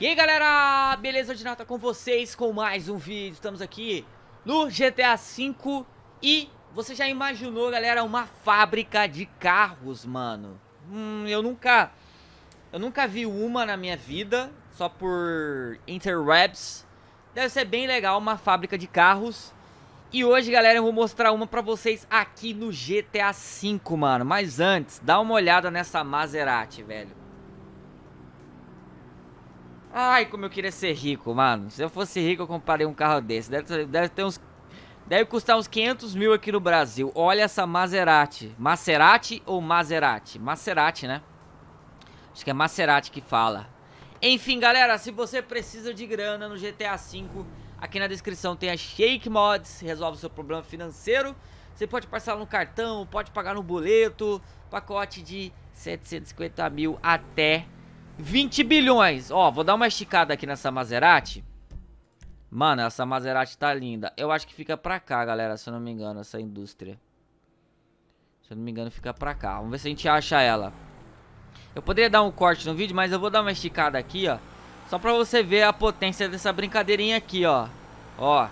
E aí galera, beleza? Hoje Nata com vocês com mais um vídeo Estamos aqui no GTA V E você já imaginou, galera, uma fábrica de carros, mano hum, eu nunca... Eu nunca vi uma na minha vida Só por interwebs Deve ser bem legal uma fábrica de carros E hoje, galera, eu vou mostrar uma pra vocês aqui no GTA V, mano Mas antes, dá uma olhada nessa Maserati, velho Ai, como eu queria ser rico, mano. Se eu fosse rico, eu compraria um carro desse. Deve, deve ter uns... Deve custar uns 500 mil aqui no Brasil. Olha essa Maserati. Maserati ou Maserati? Maserati, né? Acho que é Maserati que fala. Enfim, galera, se você precisa de grana no GTA V, aqui na descrição tem a Shake Mods, resolve o seu problema financeiro. Você pode passar no cartão, pode pagar no boleto, pacote de 750 mil até 20 bilhões. Ó, vou dar uma esticada aqui nessa Maserati. Mano, essa Maserati tá linda. Eu acho que fica pra cá, galera, se eu não me engano, essa indústria. Se eu não me engano, fica pra cá. Vamos ver se a gente acha ela. Eu poderia dar um corte no vídeo, mas eu vou dar uma esticada aqui, ó. Só pra você ver a potência dessa brincadeirinha aqui, ó. Ó.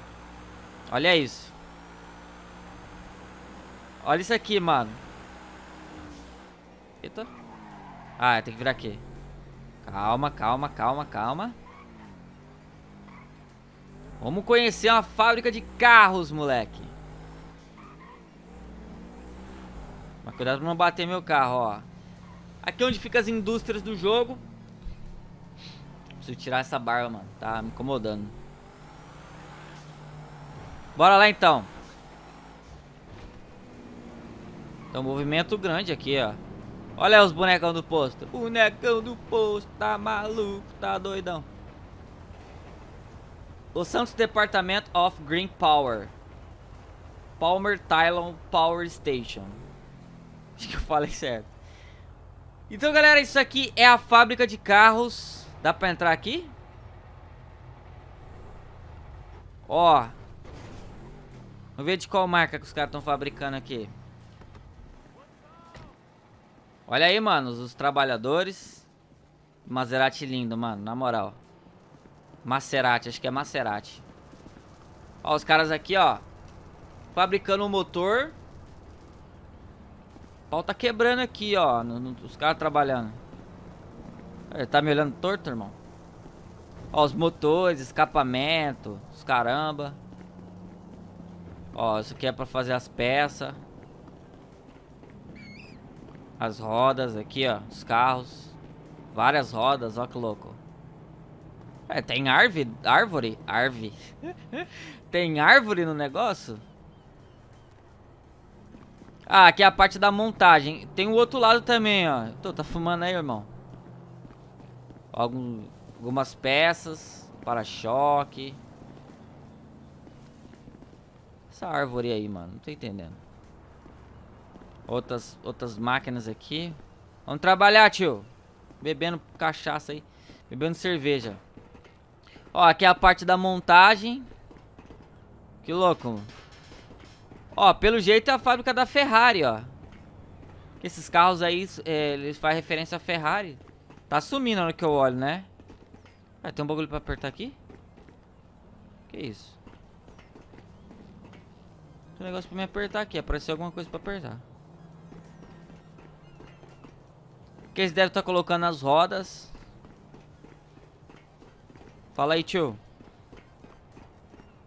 Olha isso. Olha isso aqui, mano. Eita. Ah, tem que virar aqui. Calma, calma, calma, calma. Vamos conhecer uma fábrica de carros, moleque. Mas cuidado pra não bater meu carro, ó. Aqui é onde fica as indústrias do jogo. Preciso tirar essa barba, mano. Tá me incomodando. Bora lá, então. Então, movimento grande aqui, ó. Olha os bonecão do posto. Bonecão do posto, tá maluco, tá doidão. Los Santos Department of Green Power. Palmer Tylon Power Station. Acho que eu falei certo. Então, galera, isso aqui é a fábrica de carros. Dá pra entrar aqui? Ó. Vamos ver de qual marca que os caras estão fabricando aqui. Olha aí, mano, os trabalhadores. Maserati lindo, mano, na moral. Maserati, acho que é Maserati. Ó, os caras aqui, ó. Fabricando o um motor. O pau tá quebrando aqui, ó. No, no, os caras trabalhando. Ele tá me olhando torto, irmão. Ó, os motores, escapamento, os caramba. Ó, isso aqui é pra fazer as peças. As rodas aqui, ó. Os carros. Várias rodas, ó que louco. É, tem árvore? Árvore? Árvore. tem árvore no negócio? Ah, aqui é a parte da montagem. Tem o outro lado também, ó. Tô, tá fumando aí, irmão. Algum, algumas peças. Para-choque. Essa árvore aí, mano. Não tô entendendo. Outras, outras máquinas aqui. Vamos trabalhar, tio. Bebendo cachaça aí. Bebendo cerveja. Ó, aqui é a parte da montagem. Que louco. Ó, pelo jeito é a fábrica da Ferrari, ó. esses carros aí, é, eles fazem referência à Ferrari. Tá sumindo na hora que eu olho, né? Ah, tem um bagulho pra apertar aqui? Que isso? Tem um negócio pra me apertar aqui. Apareceu alguma coisa pra apertar. Que eles devem estar tá colocando as rodas. Fala aí, tio.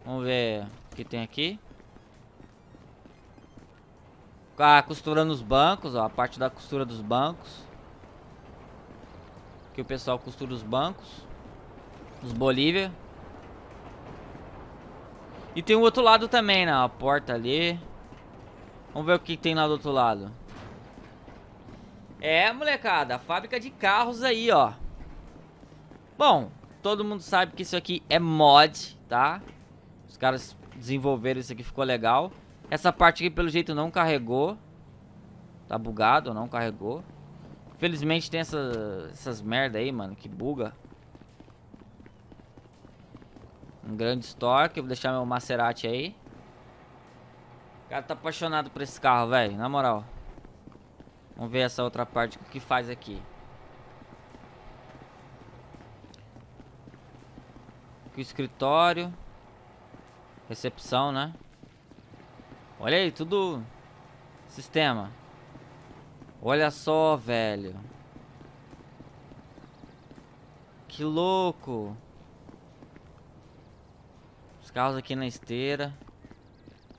Vamos ver o que tem aqui. Ah, costurando os bancos, ó. A parte da costura dos bancos. Que o pessoal costura os bancos. Os Bolívia. E tem o outro lado também, né? A porta ali. Vamos ver o que tem lá do outro lado. É, molecada, fábrica de carros aí, ó. Bom, todo mundo sabe que isso aqui é mod, tá? Os caras desenvolveram isso aqui, ficou legal. Essa parte aqui, pelo jeito, não carregou. Tá bugado, não carregou. Felizmente tem essa, essas merda aí, mano, que buga. Um grande estoque, vou deixar meu Maserati aí. O cara tá apaixonado por esse carro, velho, na moral. Vamos ver essa outra parte, o que faz aqui. Aqui o escritório. Recepção, né? Olha aí, tudo... Sistema. Olha só, velho. Que louco. Os carros aqui na esteira.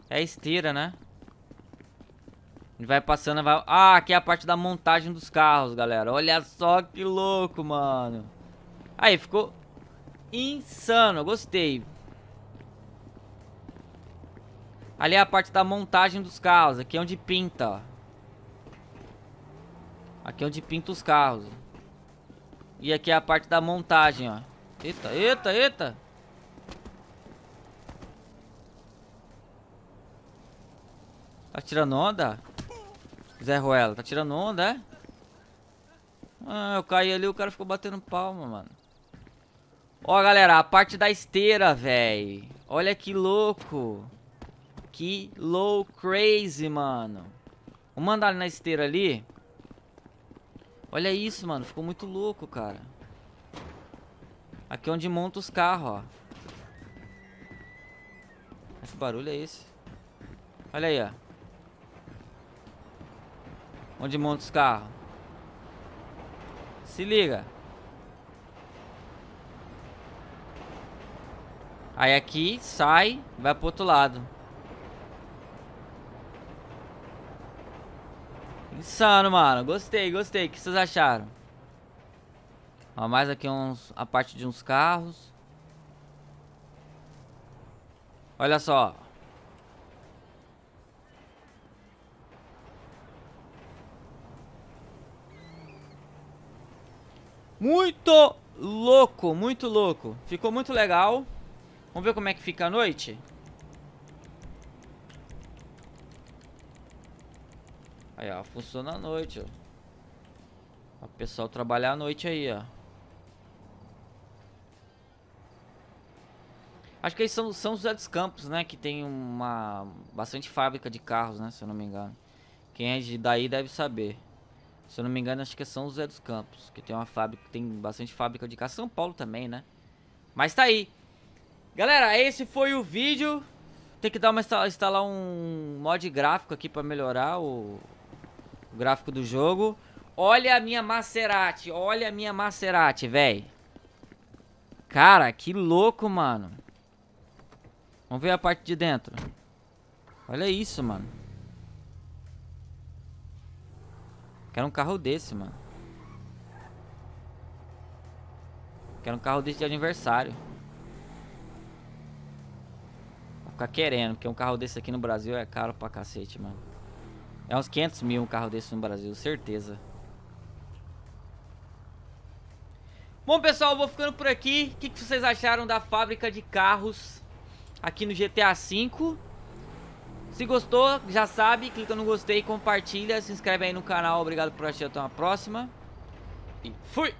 É esteira, né? gente vai passando, vai... Ah, aqui é a parte da montagem dos carros, galera. Olha só que louco, mano. Aí, ficou insano. Gostei. Ali é a parte da montagem dos carros. Aqui é onde pinta, Aqui é onde pinta os carros. E aqui é a parte da montagem, ó. Eita, eita, eita. Tá tirando onda? Zé Ruela, tá tirando onda, é? Ah, eu caí ali, o cara ficou batendo palma, mano. Ó, galera, a parte da esteira, velho. Olha que louco. Que low crazy, mano. Vou mandar ele na esteira ali. Olha isso, mano. Ficou muito louco, cara. Aqui é onde monta os carros, ó. Que barulho é esse? Olha aí, ó. Onde monta os carros. Se liga. Aí aqui, sai, vai pro outro lado. Insano, mano. Gostei, gostei. O que vocês acharam? Ó, mais aqui uns, a parte de uns carros. Olha só. Muito louco, muito louco. Ficou muito legal. Vamos ver como é que fica a noite? Aí, ó, funciona à noite, ó. O pessoal trabalhar à noite aí, ó. Acho que aí são São os dos Campos, né? Que tem uma... Bastante fábrica de carros, né? Se eu não me engano. Quem é de daí deve saber. Se eu não me engano, acho que é São José dos Campos, que tem uma fábrica, tem bastante fábrica de cá, São Paulo também, né? Mas tá aí. Galera, esse foi o vídeo. Tem que dar uma instalar um mod gráfico aqui para melhorar o... o gráfico do jogo. Olha a minha Maserati, olha a minha Maserati, velho. Cara, que louco, mano. Vamos ver a parte de dentro. Olha isso, mano. Quero um carro desse, mano. Quero um carro desse de aniversário. Vou ficar querendo, porque um carro desse aqui no Brasil é caro pra cacete, mano. É uns 500 mil um carro desse no Brasil, certeza. Bom, pessoal, vou ficando por aqui. O que, que vocês acharam da fábrica de carros aqui no GTA V? Se gostou, já sabe, clica no gostei, compartilha, se inscreve aí no canal. Obrigado por assistir, até uma próxima. E fui!